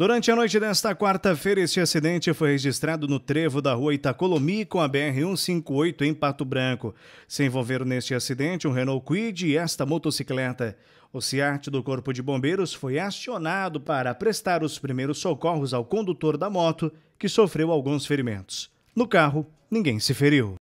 Durante a noite desta quarta-feira, este acidente foi registrado no trevo da rua Itacolomi com a BR-158 em Pato Branco. Se envolveram neste acidente um Renault Quid e esta motocicleta. O SIAT do Corpo de Bombeiros foi acionado para prestar os primeiros socorros ao condutor da moto, que sofreu alguns ferimentos. No carro, ninguém se feriu.